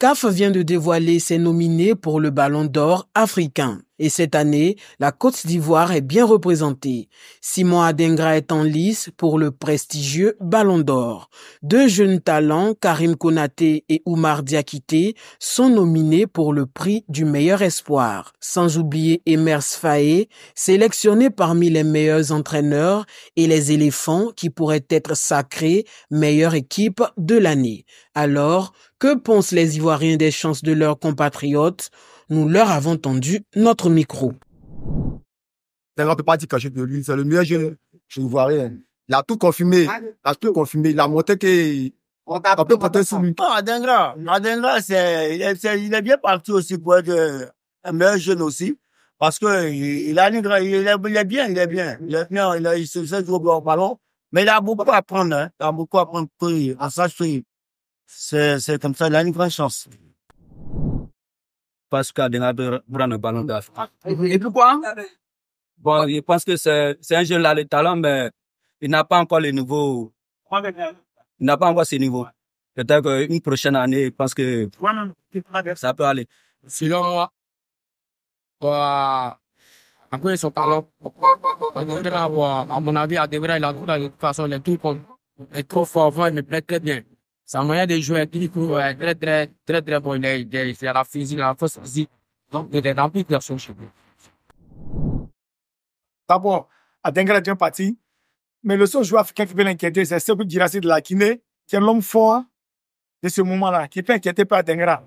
CAF vient de dévoiler ses nominés pour le Ballon d'Or africain. Et cette année, la Côte d'Ivoire est bien représentée. Simon Adengra est en lice pour le prestigieux Ballon d'Or. Deux jeunes talents, Karim Konaté et Oumar Diakité, sont nominés pour le prix du meilleur espoir. Sans oublier Emers Faé, sélectionné parmi les meilleurs entraîneurs, et les éléphants qui pourraient être sacrés meilleure équipe de l'année. Alors, que pensent les Ivoiriens des chances de leurs compatriotes nous leur avons tendu notre micro. ne peut pas dire que je de lui, c'est le meilleur je, je ne vois rien. Ah, il a tout confirmé, il a tout confirmé, il a monté que on peut compter sur lui. Ah, Adengra, Adengra, c'est, il est bien parti aussi pour être euh, un meilleur jeune aussi. Parce que il a une, il est bien, il est bien. Il est bien, il, a, il se sait jouer au ballon. Mais il a beaucoup à apprendre, hein. Il a beaucoup à apprendre pour à s'acheter. C'est, c'est comme ça, il a une grande chance parce qu'à prendre le ballon d'or. Ah, et pourquoi Bon, je pense que c'est un jeune là le talent, mais il n'a pas encore le niveau. Il n'a pas encore ce niveau. Peut-être qu'une prochaine année, je pense que ça peut aller. Selon moi, après son talent, à mon avis, à il a de toute façon, il est tout fort, il me plaît très bien. C'est un moyen de jouer qui pour très, très, très, très bon. Il il la physique, la force physique. Donc, il est rempli de son chez D'abord, à vient bien Mais le seul joueur africain qui peut l'inquiéter, c'est Sekou Girassi de la Guinée, qui est l'homme fort de ce moment-là, qui peut inquiéter pas Dengra.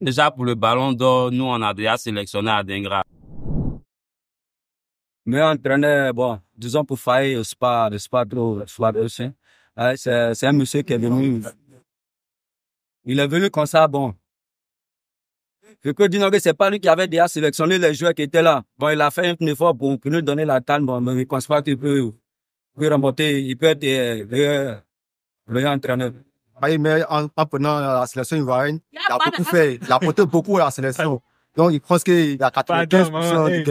Déjà, pour le ballon d'or, nous, on a déjà sélectionné Adengra. Mais entraîneur, bon, disons pour faillir au spa, le spa de, le spa hein. c'est un monsieur qui est venu il est venu comme ça, bon. Et que ce c'est pas lui qui avait déjà sélectionné les joueurs qui étaient là. Bon, il a fait un effort pour, nous donner la tâche, Bon, mais je ne pense pas qu'il peut, remporter. remonter. Il peut être euh, le, euh, le entraîneur. Oui, bah, mais en, prenant la sélection ivoirienne, il a beaucoup fait. Il a porté beaucoup à la sélection. Donc, il pense qu'il a 95% de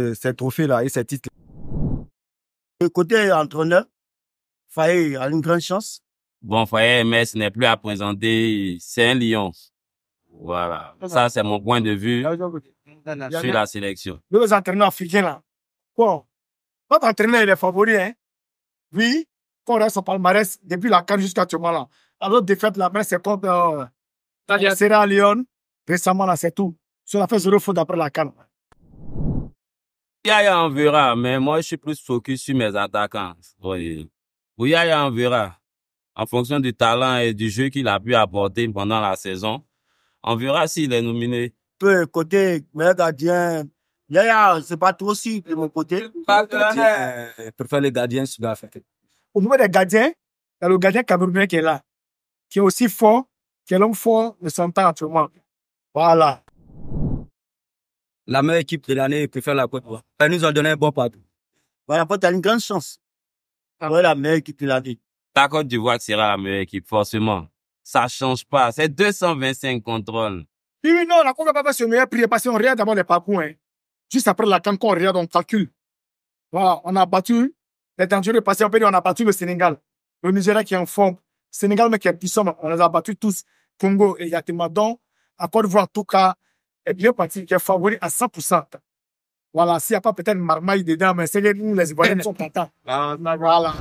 gagner ces trophées-là et ces titres. Côté entraîneur, Faye a une grande chance Bon foyer mais n'est plus à présenter, Saint-Lyon, Voilà. Ça, c'est mon point de vue sur la sélection. Les entraîneurs africains, là. Quoi? notre entraîneur, il est favori, hein. Oui, qu'on reste au palmarès depuis la canne jusqu'à ce moment-là. Alors, défaite, la main, c'est contre euh, Sierra Leone. Récemment, là, c'est tout. Cela fait zéro faute d'après la canne. Yaya, on verra, mais moi, je suis plus focus sur mes attaquants. Oui. Yaya, on verra en fonction du talent et du jeu qu'il a pu apporter pendant la saison. On verra s'il est nominé. Peu côté meilleur gardien, là, ah, c'est pas trop aussi, de mon côté. Je préfère les gardiens sud fait. Au niveau des gardiens, il y a le gardien camerounais qui est là, qui est aussi fort, qui est l'homme fort de son temps actuellement. Voilà. La meilleure équipe de l'année préfère la Côte d'Ivoire. Elle nous a donné un bon partout. Voilà, tu as une grande chance. Ah. Voilà la meilleure équipe de l'année. La Côte d'Ivoire sera la meilleure équipe, forcément. Ça change pas. C'est 225 contrôles. Oui, oui, non, la Côte d'Ivoire va se meilleur prix, parce qu'on regarde d'abord les parcours. Hein. Juste après la Cancun, on regarde, on calcule. Voilà, on a battu les dangereux passés. On peut on a battu le Sénégal. Le Nigeria qui est en forme. Sénégal, mais qui est puissant. On les a battus tous. Congo et Yatimadon. La Côte d'Ivoire, en tout cas, est bien parti, qui est favori à 100%. Voilà, s'il n'y a pas peut-être marmaille dedans, mais c'est que nous, les Ivoiriens, sont contents. Ah. Voilà.